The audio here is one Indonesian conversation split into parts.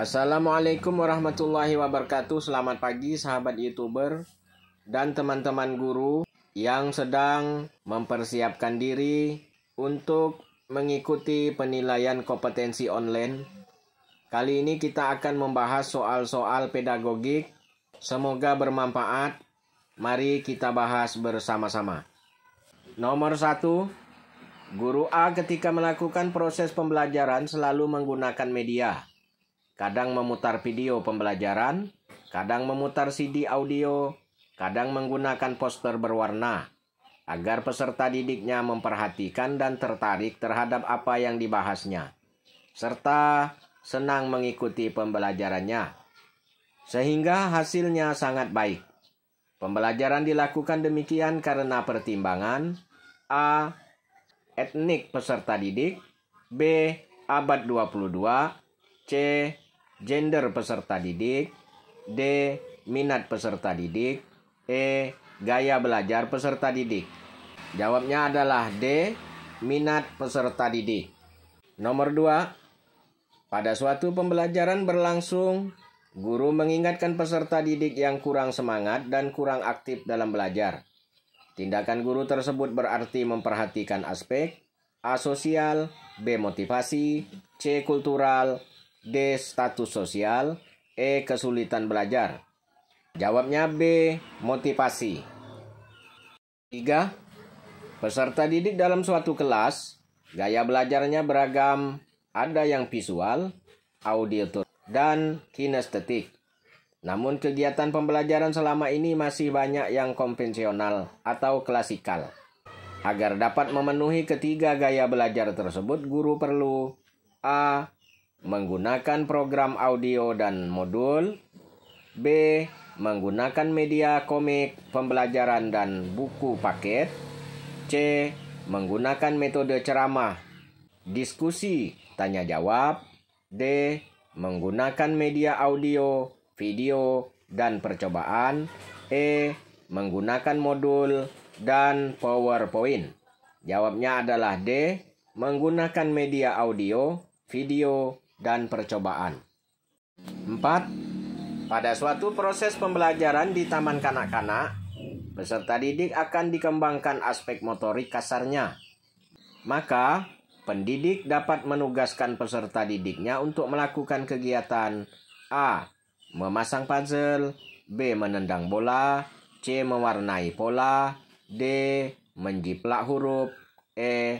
Assalamualaikum warahmatullahi wabarakatuh. Selamat pagi sahabat YouTuber dan teman-teman guru yang sedang mempersiapkan diri untuk mengikuti penilaian kompetensi online. Kali ini kita akan membahas soal-soal pedagogik. Semoga bermanfaat. Mari kita bahas bersama-sama. Nomor satu, Guru A ketika melakukan proses pembelajaran selalu menggunakan media kadang memutar video pembelajaran, kadang memutar CD audio, kadang menggunakan poster berwarna, agar peserta didiknya memperhatikan dan tertarik terhadap apa yang dibahasnya, serta senang mengikuti pembelajarannya. Sehingga hasilnya sangat baik. Pembelajaran dilakukan demikian karena pertimbangan A. Etnik peserta didik B. Abad 22 C gender peserta didik, D. minat peserta didik, E. gaya belajar peserta didik. Jawabnya adalah D. minat peserta didik. Nomor 2. Pada suatu pembelajaran berlangsung, guru mengingatkan peserta didik yang kurang semangat dan kurang aktif dalam belajar. Tindakan guru tersebut berarti memperhatikan aspek A sosial, B motivasi, C kultural, D. Status sosial E. Kesulitan belajar Jawabnya B. Motivasi 3. Peserta didik dalam suatu kelas Gaya belajarnya beragam Ada yang visual, audio dan kinestetik Namun kegiatan pembelajaran selama ini masih banyak yang konvensional atau klasikal Agar dapat memenuhi ketiga gaya belajar tersebut, guru perlu A menggunakan program audio dan modul. B. Menggunakan media komik, pembelajaran, dan buku paket. C. Menggunakan metode ceramah, diskusi, tanya jawab. D. Menggunakan media audio, video, dan percobaan. E. Menggunakan modul dan PowerPoint. Jawabnya adalah D. Menggunakan media audio, video, dan percobaan. 4. Pada suatu proses pembelajaran di taman kanak-kanak, peserta didik akan dikembangkan aspek motorik kasarnya. Maka, pendidik dapat menugaskan peserta didiknya untuk melakukan kegiatan A. Memasang puzzle B. Menendang bola C. Mewarnai pola D. Menjiplak huruf E.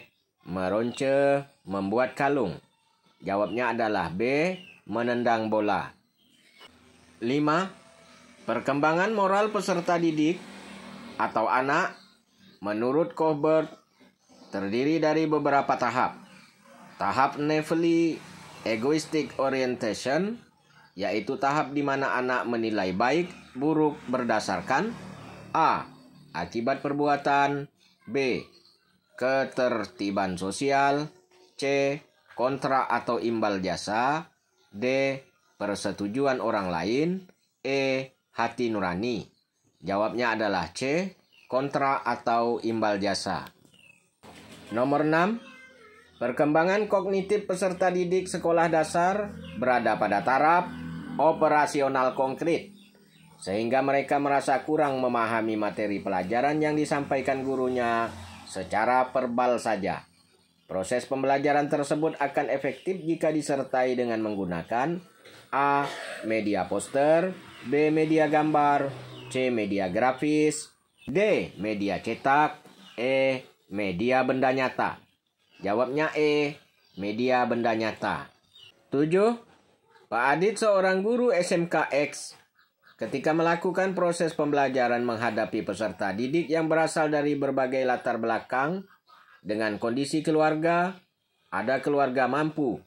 Meronce Membuat kalung Jawabnya adalah B. Menendang bola. 5. Perkembangan moral peserta didik atau anak menurut Kohbert terdiri dari beberapa tahap. Tahap Nevely Egoistic Orientation yaitu tahap di mana anak menilai baik buruk berdasarkan A. akibat perbuatan B. ketertiban sosial C. Kontra atau imbal jasa, D. Persetujuan orang lain, E. Hati nurani. Jawabnya adalah C. Kontra atau imbal jasa. Nomor 6. Perkembangan kognitif peserta didik sekolah dasar berada pada taraf operasional konkret sehingga mereka merasa kurang memahami materi pelajaran yang disampaikan gurunya secara verbal saja. Proses pembelajaran tersebut akan efektif jika disertai dengan menggunakan A. Media poster B. Media gambar C. Media grafis D. Media cetak E. Media benda nyata Jawabnya E. Media benda nyata 7. Pak Adit seorang guru SMK X, ketika melakukan proses pembelajaran menghadapi peserta didik yang berasal dari berbagai latar belakang dengan kondisi keluarga, ada keluarga mampu,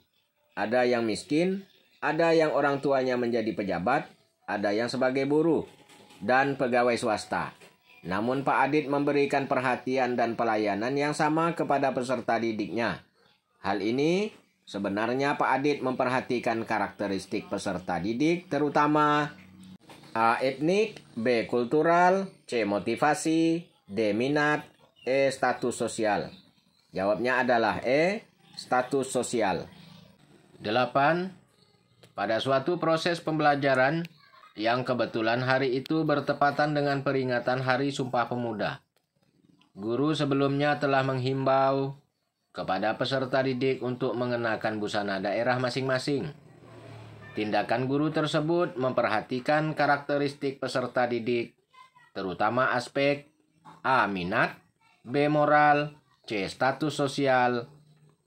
ada yang miskin, ada yang orang tuanya menjadi pejabat, ada yang sebagai buruh, dan pegawai swasta. Namun Pak Adit memberikan perhatian dan pelayanan yang sama kepada peserta didiknya. Hal ini sebenarnya Pak Adit memperhatikan karakteristik peserta didik terutama A. Etnik, B. Kultural, C. Motivasi, D. Minat, E. Status sosial. Jawabnya adalah E, status sosial. 8. Pada suatu proses pembelajaran yang kebetulan hari itu bertepatan dengan peringatan Hari Sumpah Pemuda. Guru sebelumnya telah menghimbau kepada peserta didik untuk mengenakan busana daerah masing-masing. Tindakan guru tersebut memperhatikan karakteristik peserta didik, terutama aspek A. Minat, B. Moral, C. Status sosial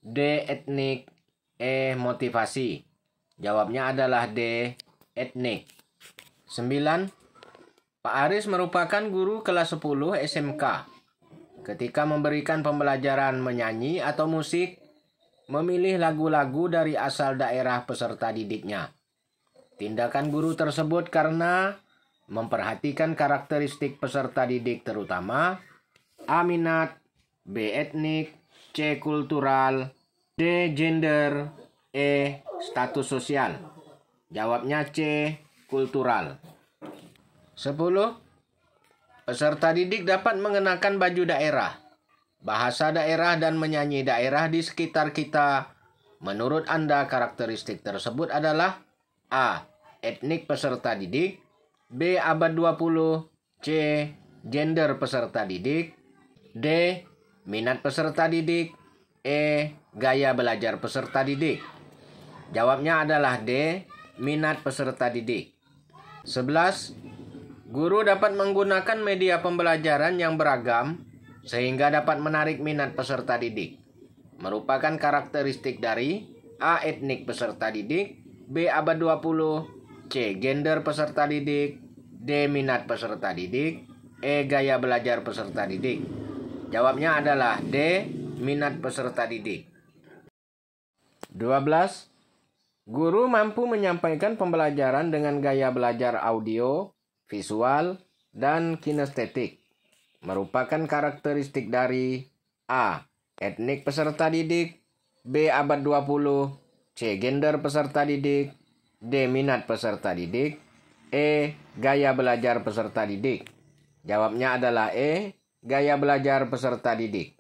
D. Etnik E. Motivasi Jawabnya adalah D. Etnik 9. Pak Aris merupakan guru kelas 10 SMK. Ketika memberikan pembelajaran menyanyi atau musik, memilih lagu-lagu dari asal daerah peserta didiknya. Tindakan guru tersebut karena memperhatikan karakteristik peserta didik terutama aminat, B. Etnik C. Kultural D. Gender E. Status sosial Jawabnya C. Kultural 10. Peserta didik dapat mengenakan baju daerah, bahasa daerah dan menyanyi daerah di sekitar kita. Menurut Anda karakteristik tersebut adalah A. Etnik peserta didik B. Abad 20 C. Gender peserta didik D. Minat peserta didik? E. Gaya belajar peserta didik? Jawabnya adalah D. Minat peserta didik. 11. Guru dapat menggunakan media pembelajaran yang beragam sehingga dapat menarik minat peserta didik. Merupakan karakteristik dari A. Etnik peserta didik B. Abad 20 C. Gender peserta didik D. Minat peserta didik E. Gaya belajar peserta didik Jawabnya adalah D. Minat peserta didik. 12. Guru mampu menyampaikan pembelajaran dengan gaya belajar audio, visual, dan kinestetik. Merupakan karakteristik dari A. Etnik peserta didik B. Abad 20 C. Gender peserta didik D. Minat peserta didik E. Gaya belajar peserta didik Jawabnya adalah E gaya belajar peserta didik.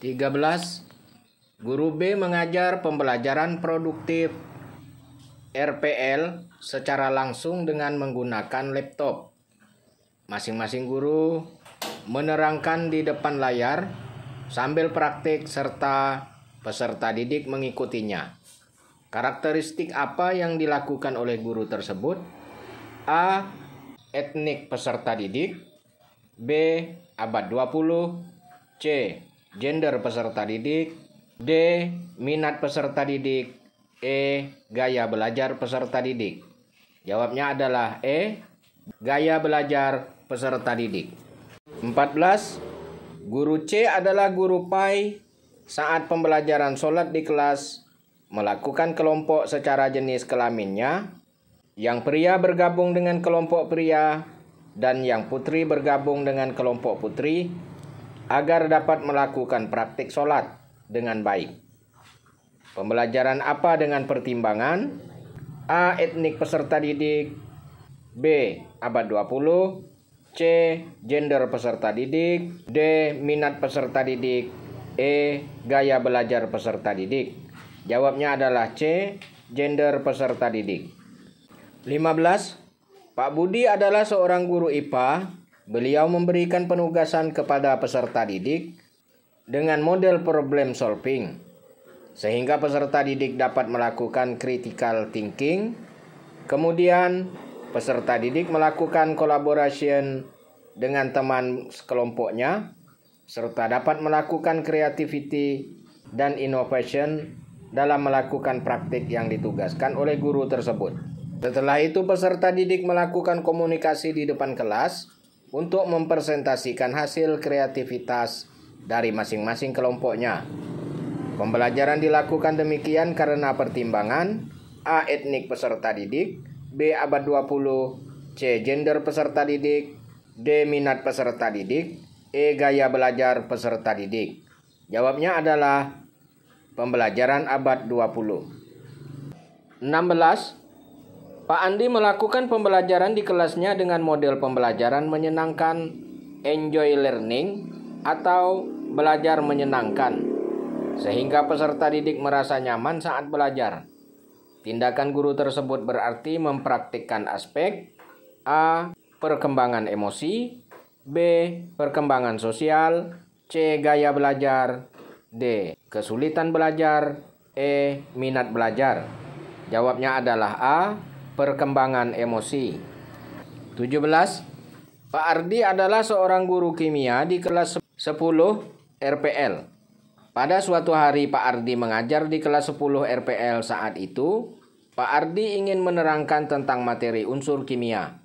13. Guru B mengajar pembelajaran produktif RPL secara langsung dengan menggunakan laptop. Masing-masing guru menerangkan di depan layar sambil praktik serta peserta didik mengikutinya. Karakteristik apa yang dilakukan oleh guru tersebut? A. Etnik peserta didik B abad 20, C. Gender peserta didik, D. Minat peserta didik, E. Gaya belajar peserta didik. Jawabnya adalah E. Gaya belajar peserta didik. 14. Guru C adalah guru PAI saat pembelajaran sholat di kelas melakukan kelompok secara jenis kelaminnya yang pria bergabung dengan kelompok pria dan yang putri bergabung dengan kelompok putri agar dapat melakukan praktik sholat dengan baik. Pembelajaran apa dengan pertimbangan? A. Etnik peserta didik B. Abad 20 C. Gender peserta didik D. Minat peserta didik E. Gaya belajar peserta didik Jawabnya adalah C. Gender peserta didik 15. Pak Budi adalah seorang guru IPA. Beliau memberikan penugasan kepada peserta didik dengan model problem solving, sehingga peserta didik dapat melakukan critical thinking. Kemudian, peserta didik melakukan kolaborasi dengan teman sekelompoknya, serta dapat melakukan creativity dan innovation dalam melakukan praktik yang ditugaskan oleh guru tersebut. Setelah itu peserta didik melakukan komunikasi di depan kelas untuk mempresentasikan hasil kreativitas dari masing-masing kelompoknya. Pembelajaran dilakukan demikian karena pertimbangan A. Etnik peserta didik B. Abad 20 C. Gender peserta didik D. Minat peserta didik E. Gaya belajar peserta didik Jawabnya adalah pembelajaran abad 20 16. Pak Andi melakukan pembelajaran di kelasnya dengan model pembelajaran menyenangkan enjoy learning atau belajar menyenangkan sehingga peserta didik merasa nyaman saat belajar. Tindakan guru tersebut berarti mempraktikkan aspek A. perkembangan emosi, B. perkembangan sosial, C. gaya belajar, D. kesulitan belajar, E. minat belajar. Jawabnya adalah A perkembangan emosi. 17. Pak Ardi adalah seorang guru kimia di kelas 10 RPL. Pada suatu hari Pak Ardi mengajar di kelas 10 RPL saat itu, Pak Ardi ingin menerangkan tentang materi unsur kimia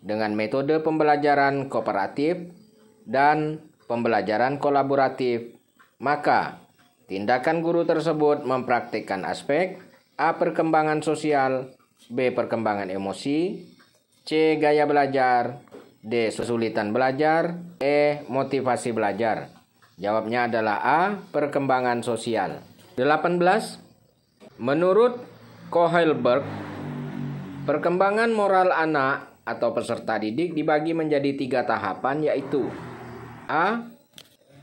dengan metode pembelajaran kooperatif dan pembelajaran kolaboratif, maka tindakan guru tersebut mempraktikkan aspek A. Perkembangan sosial B. Perkembangan emosi C. Gaya belajar D. Kesulitan belajar E. Motivasi belajar Jawabnya adalah A. Perkembangan sosial 18. Menurut Kohlberg, perkembangan moral anak atau peserta didik dibagi menjadi tiga tahapan yaitu A.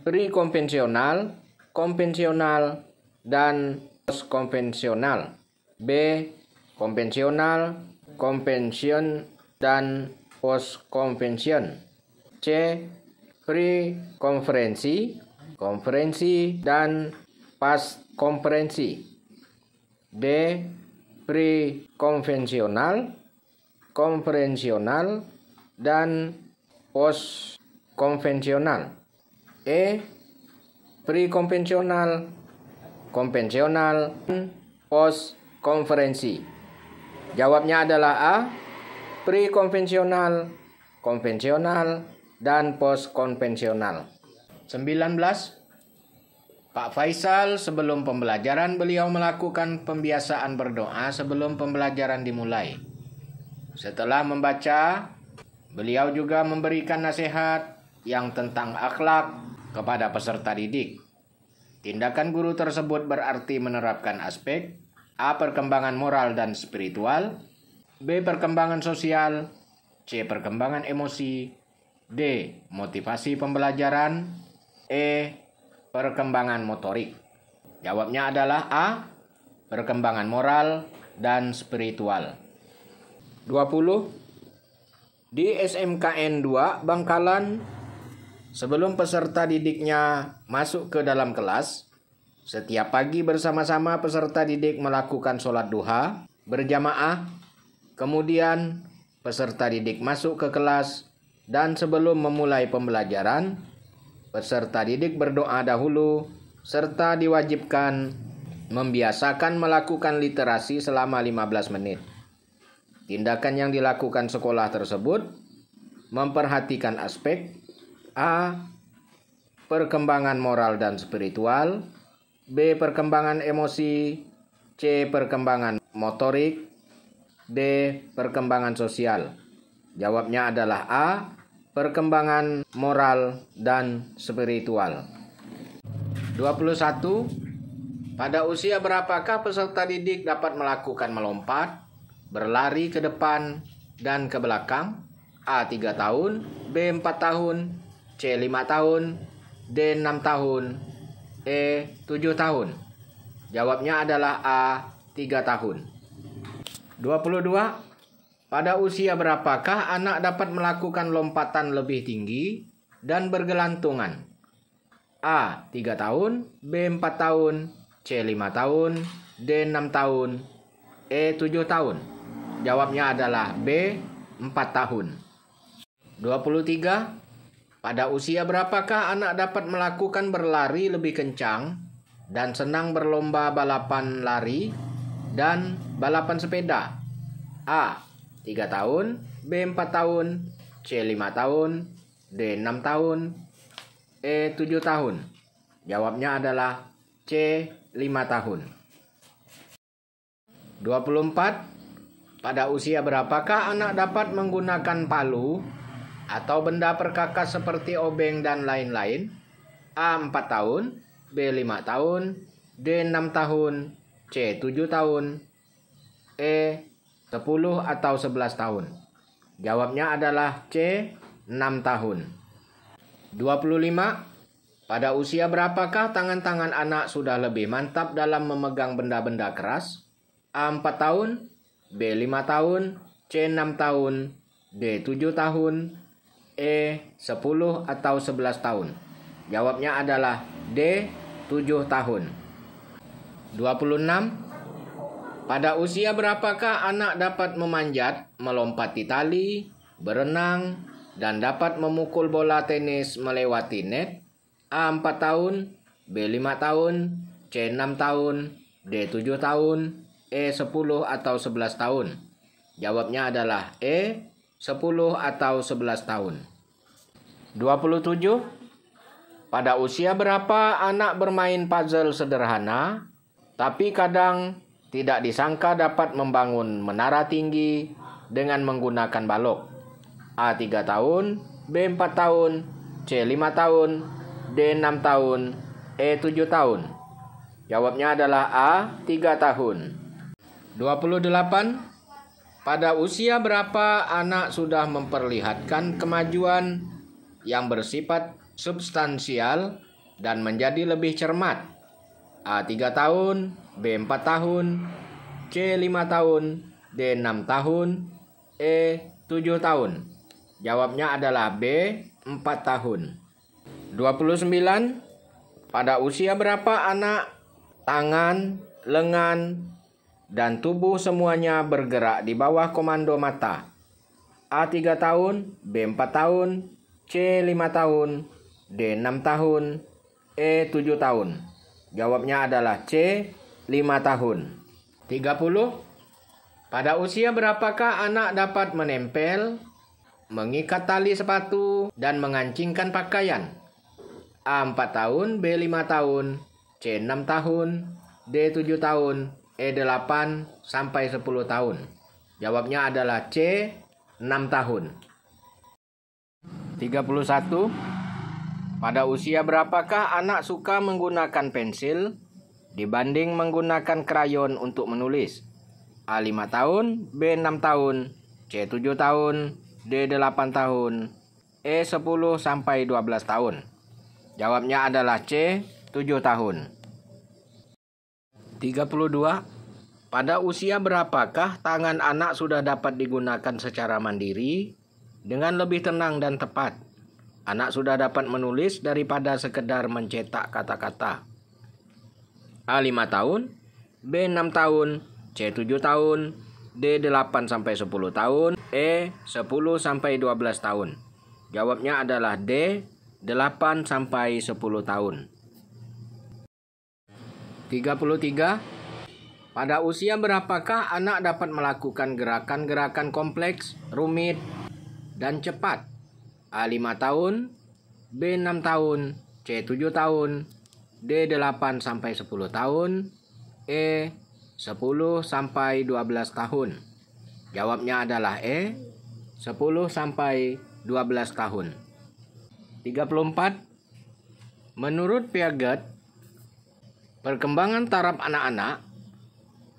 Pre-konvensional, konvensional, dan post konvensional B konvensional, konvension, dan post-konvension. C. Pre-konferensi, konferensi, dan pas-konferensi. D. Pre-konvensional, konvensional, dan post-konvensional. E. Pre-konvensional, konvensional, post-konferensi. Jawabnya adalah A. Pre-konvensional, konvensional, dan post-konvensional. 19. Pak Faisal sebelum pembelajaran beliau melakukan pembiasaan berdoa sebelum pembelajaran dimulai. Setelah membaca, beliau juga memberikan nasihat yang tentang akhlak kepada peserta didik. Tindakan guru tersebut berarti menerapkan aspek A. Perkembangan moral dan spiritual B. Perkembangan sosial C. Perkembangan emosi D. Motivasi pembelajaran E. Perkembangan motorik Jawabnya adalah A. Perkembangan moral dan spiritual 20 di SMKN 2 Bangkalan sebelum peserta didiknya masuk ke dalam kelas setiap pagi bersama-sama peserta didik melakukan sholat duha berjamaah, kemudian peserta didik masuk ke kelas, dan sebelum memulai pembelajaran, peserta didik berdoa dahulu serta diwajibkan membiasakan melakukan literasi selama 15 menit. Tindakan yang dilakukan sekolah tersebut memperhatikan aspek A. Perkembangan moral dan spiritual B. Perkembangan emosi C. Perkembangan motorik D. Perkembangan sosial Jawabnya adalah A. Perkembangan moral dan spiritual 21. Pada usia berapakah peserta didik dapat melakukan melompat, berlari ke depan dan ke belakang? A. 3 tahun B. 4 tahun C. 5 tahun D. 6 tahun E eh, 7 tahun. Jawabnya adalah A 3 tahun. 22 pada usia berapakah anak dapat melakukan lompatan lebih tinggi dan bergelantungan? A. 3 tahun B. 4 tahun C. 5 tahun D. 6 tahun E. 7 tahun Jawabnya adalah B. 4 tahun 23 pada usia berapakah anak dapat melakukan berlari lebih kencang dan senang berlomba balapan lari dan balapan sepeda? A. 3 tahun, B. 4 tahun, C. 5 tahun, D. 6 tahun, E. 7 tahun. Jawabnya adalah C. 5 tahun. 24. Pada usia berapakah anak dapat menggunakan palu atau benda perkakas seperti obeng dan lain-lain. A 4 tahun, B 5 tahun, D 6 tahun, C 7 tahun, E 10 atau 11 tahun. Jawabnya adalah C 6 tahun. 25 pada usia berapakah tangan-tangan anak sudah lebih mantap dalam memegang benda-benda keras? A 4 tahun, B 5 tahun, C 6 tahun, D 7 tahun, E 10 atau 11 tahun? Jawabnya adalah D 7 tahun. 26 Pada usia berapakah anak dapat memanjat, melompati tali, berenang, dan dapat memukul bola tenis melewati net? A 4 tahun, B 5 tahun, C 6 tahun, D 7 tahun, E 10 atau 11 tahun. Jawabnya adalah E 10 atau 11 tahun. 27. Pada usia berapa anak bermain puzzle sederhana, tapi kadang tidak disangka dapat membangun menara tinggi dengan menggunakan balok. A 3 tahun, B 4 tahun, C 5 tahun, D 6 tahun, E 7 tahun. Jawabnya adalah A 3 tahun. 28 pada usia berapa anak sudah memperlihatkan kemajuan yang bersifat substansial dan menjadi lebih cermat? A. 3 tahun, B. 4 tahun, C. 5 tahun, D. 6 tahun, E. 7 tahun. Jawabnya adalah B. 4 tahun. 29. Pada usia berapa anak tangan, lengan, dan tubuh semuanya bergerak di bawah komando mata. A 3 tahun, B 4 tahun, C 5 tahun, D 6 tahun, E 7 tahun. Jawabnya adalah C 5 tahun. 30. Pada usia berapakah anak dapat menempel, mengikat tali sepatu, dan mengancingkan pakaian? A 4 tahun, B 5 tahun, C 6 tahun, D 7 tahun, E8 sampai 10 tahun? Jawabnya adalah C 6 tahun. 31 Pada usia berapakah anak suka menggunakan pensil dibanding menggunakan krayon untuk menulis? A 5 tahun, B 6 tahun, C 7 tahun, D 8 tahun, E 10 sampai 12 tahun. Jawabnya adalah C 7 tahun. 32 pada usia berapakah tangan anak sudah dapat digunakan secara mandiri dengan lebih tenang dan tepat? Anak sudah dapat menulis daripada sekedar mencetak kata-kata. A 5 tahun, B 6 tahun, C 7 tahun, D 8 sampai 10 tahun, E 10 sampai 12 tahun. Jawabnya adalah D 8 sampai 10 tahun. 33 pada usia berapakah anak dapat melakukan gerakan-gerakan kompleks, rumit, dan cepat? A. 5 tahun B. 6 tahun C. 7 tahun D. 8 sampai 10 tahun E. 10 sampai 12 tahun Jawabnya adalah E. 10 sampai 12 tahun 34 Menurut Piaget Perkembangan taraf anak-anak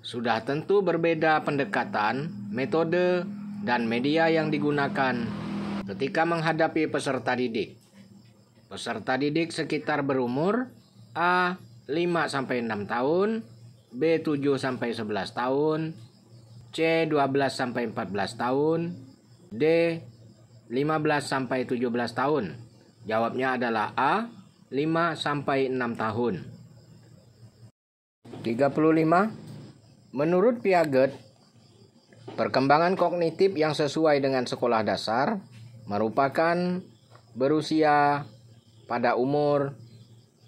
sudah tentu berbeda pendekatan, metode, dan media yang digunakan ketika menghadapi peserta didik. Peserta didik sekitar berumur A 5 sampai 6 tahun, B 7 sampai 11 tahun, C 12 sampai 14 tahun, D 15 sampai 17 tahun. Jawabnya adalah A 5 sampai 6 tahun. 35 Menurut Piaget, perkembangan kognitif yang sesuai dengan sekolah dasar merupakan berusia pada umur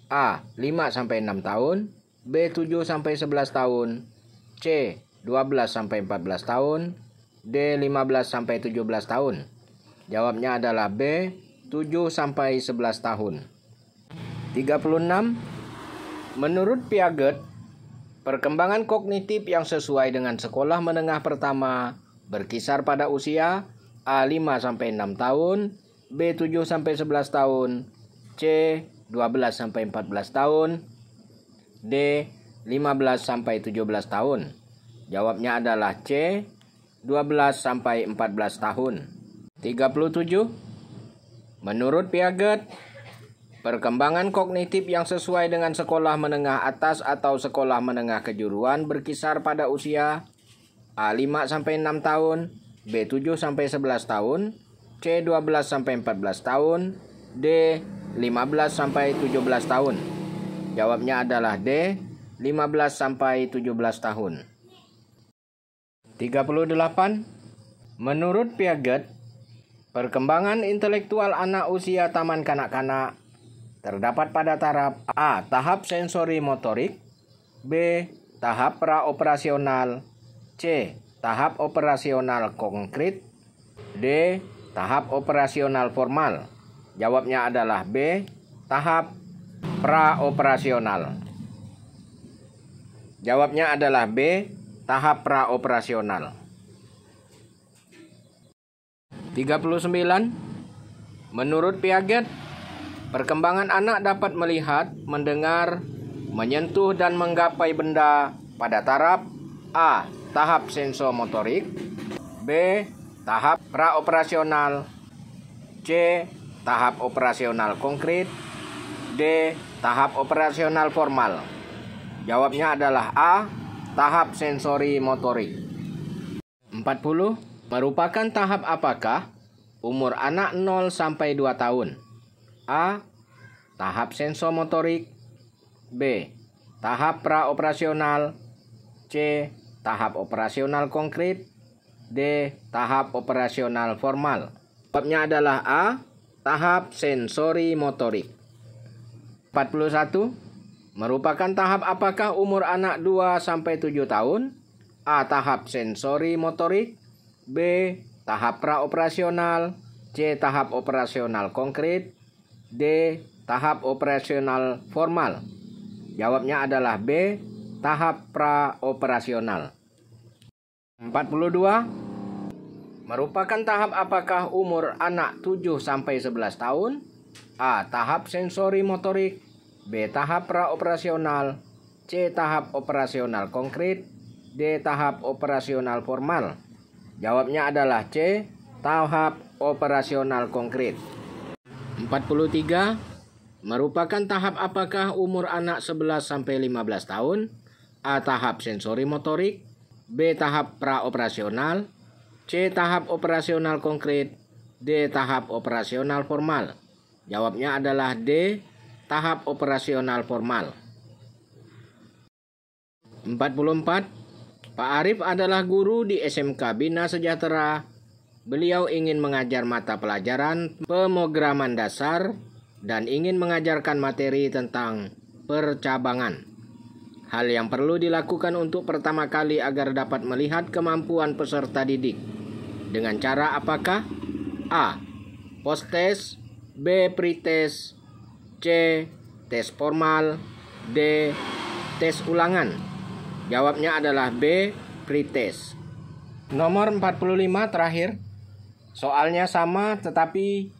A 5 6 tahun, B 7 11 tahun, C 12 14 tahun, D 15 17 tahun. Jawabnya adalah B 7 11 tahun. 36 Menurut Piaget, Perkembangan kognitif yang sesuai dengan sekolah menengah pertama berkisar pada usia A5 sampai 6 tahun, B7 sampai 11 tahun, C 12 sampai 14 tahun, D 15 sampai 17 tahun. Jawabnya adalah C 12 sampai 14 tahun. 37 Menurut Piaget, Perkembangan kognitif yang sesuai dengan sekolah menengah atas atau sekolah menengah kejuruan berkisar pada usia A5 sampai 6 tahun, B7 sampai 11 tahun, C12 sampai 14 tahun, D 15 sampai 17 tahun. Jawabnya adalah D 15 sampai 17 tahun. 38 Menurut Piaget, perkembangan intelektual anak usia taman kanak-kanak terdapat pada tahap A. Tahap sensori motorik B. Tahap praoperasional C. Tahap operasional konkret D. Tahap operasional formal Jawabnya adalah B. Tahap praoperasional Jawabnya adalah B. Tahap praoperasional 39 Menurut Piaget, Perkembangan anak dapat melihat, mendengar, menyentuh dan menggapai benda pada taraf A. Tahap sensomotorik B. Tahap praoperasional C. Tahap operasional konkret D. Tahap operasional formal Jawabnya adalah A. Tahap sensori motorik 40. Merupakan tahap apakah? Umur anak 0 sampai 2 tahun. A. Tahap sensomotorik B. Tahap praoperasional C. Tahap operasional konkret D. Tahap operasional formal Jawabnya adalah A. Tahap sensori motorik 41. Merupakan tahap apakah umur anak 2 sampai 7 tahun? A. Tahap sensori motorik B. Tahap praoperasional C. Tahap operasional konkret D. Tahap operasional formal. Jawabnya adalah B. Tahap praoperasional. 42. Merupakan tahap apakah umur anak 7 sampai 11 tahun? A. Tahap sensori motorik. B. Tahap praoperasional. C. Tahap operasional konkret. D. Tahap operasional formal. Jawabnya adalah C. Tahap operasional konkret. 43 merupakan tahap apakah umur anak 11 sampai 15 tahun? A. Tahap sensori motorik, B. Tahap praoperasional, C. Tahap operasional konkret, D. Tahap operasional formal. Jawabnya adalah D. Tahap operasional formal. 44. Pak Arif adalah guru di SMK Bina Sejahtera Beliau ingin mengajar mata pelajaran pemrograman dasar dan ingin mengajarkan materi tentang percabangan. Hal yang perlu dilakukan untuk pertama kali agar dapat melihat kemampuan peserta didik. Dengan cara apakah? A. Post test, B. Pretest, C. Tes formal, D. Tes ulangan. Jawabnya adalah B. Pretest. Nomor 45 terakhir, Soalnya sama tetapi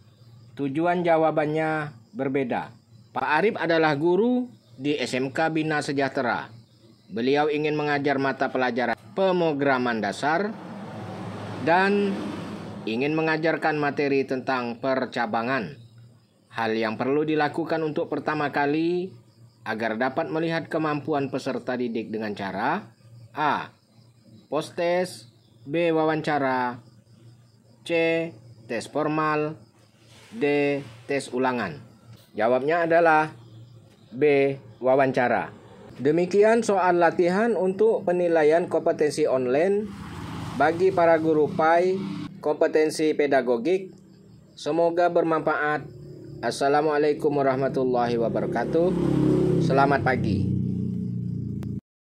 tujuan jawabannya berbeda. Pak Arif adalah guru di SMK Bina Sejahtera. Beliau ingin mengajar mata pelajaran pemrograman dasar dan ingin mengajarkan materi tentang percabangan. Hal yang perlu dilakukan untuk pertama kali agar dapat melihat kemampuan peserta didik dengan cara A. Postes, B. Wawancara, C. Tes formal D. Tes ulangan Jawabnya adalah B. Wawancara Demikian soal latihan untuk penilaian kompetensi online bagi para guru PAI kompetensi pedagogik. Semoga bermanfaat. Assalamualaikum warahmatullahi wabarakatuh. Selamat pagi.